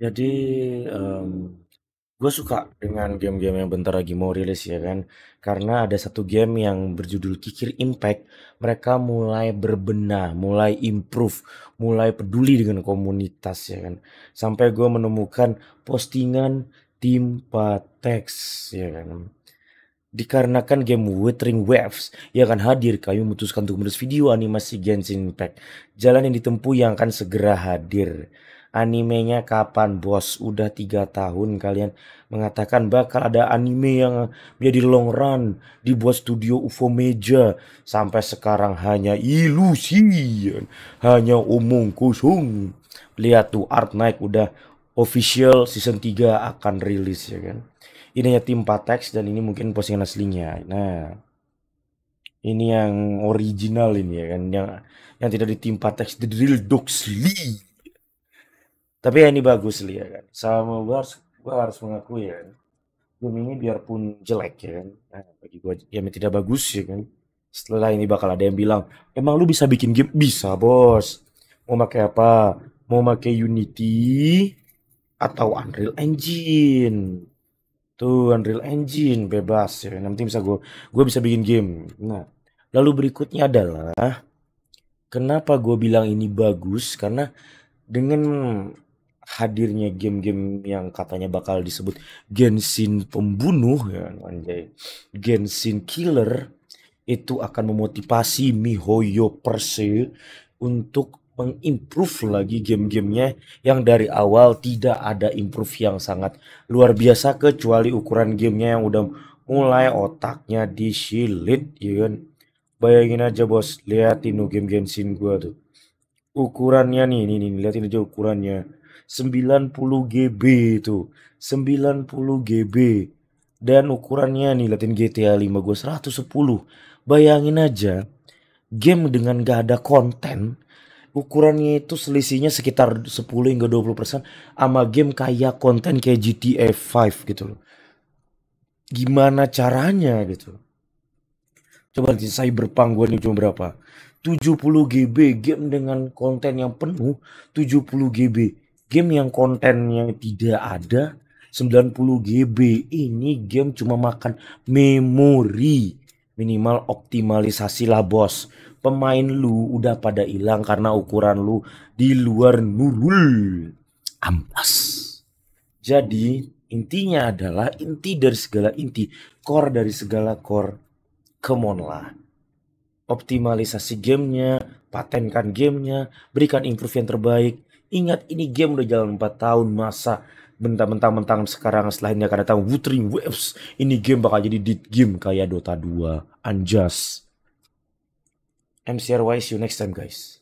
Jadi, um, mmm, gue suka dengan game-game yang bentar lagi mau rilis ya kan, karena ada satu game yang berjudul Kikir Impact, mereka mulai berbenah, mulai improve, mulai peduli dengan komunitas ya kan. Sampai gue menemukan postingan tim Patex ya kan. Dikarenakan game Wuthering Waves yang akan hadir, kami memutuskan untuk menulis video animasi Genshin Impact. Jalan yang ditempuh yang akan segera hadir animenya kapan bos? Udah tiga tahun kalian mengatakan bakal ada anime yang menjadi long run dibuat studio UFO Meja. Sampai sekarang hanya ilusi, hanya omong kosong. Lihat tuh Art Naik udah official season 3 akan rilis ya kan. Ini ya tim pateks dan ini mungkin postingan aslinya. Nah, ini yang original ini ya kan yang yang tidak ditimpa teks The Real Dogs League tapi ya ini bagus lihat ya kan sama gue harus gue harus mengakui ya kan film ini biarpun jelek ya kan nah, bagi gue ya tidak bagus ya kan setelah ini bakal ada yang bilang emang lu bisa bikin game bisa bos mau pakai apa mau pakai Unity atau Unreal Engine tuh Unreal Engine bebas ya kan. yang penting bisa gue gue bisa bikin game nah lalu berikutnya adalah kenapa gue bilang ini bagus karena dengan hadirnya game-game yang katanya bakal disebut Genshin pembunuh ya anjay Genshin killer itu akan memotivasi MiHoYo Perse untuk mengimprove lagi game-gamenya yang dari awal tidak ada improve yang sangat luar biasa kecuali ukuran gamenya yang udah mulai otaknya disilit ya kan bayangin aja bos liatin game Genshin gua tuh Ukurannya nih, nih, nih, liatin aja ukurannya. 90 GB itu. 90 GB. Dan ukurannya nih, liatin GTA 5 gue 110. Bayangin aja, game dengan gak ada konten, ukurannya itu selisihnya sekitar 10 hingga 20 persen sama game kayak konten kayak GTA 5 gitu loh. Gimana caranya gitu. Coba lihat Cyberpunk gue nih cuma berapa. 70 GB game dengan konten yang penuh 70 GB game yang kontennya tidak ada 90 GB ini game cuma makan memori minimal optimalisasi lah bos pemain lu udah pada hilang karena ukuran lu di luar nurul ampas jadi intinya adalah inti dari segala inti core dari segala core come on lah optimalisasi gamenya, patenkan gamenya, berikan improve yang terbaik. Ingat ini game udah jalan 4 tahun masa bentang-bentang mentang sekarang selainnya akan datang Wuthering Waves. Ini game bakal jadi dead game kayak Dota 2. Unjust. MCRY, see you next time guys.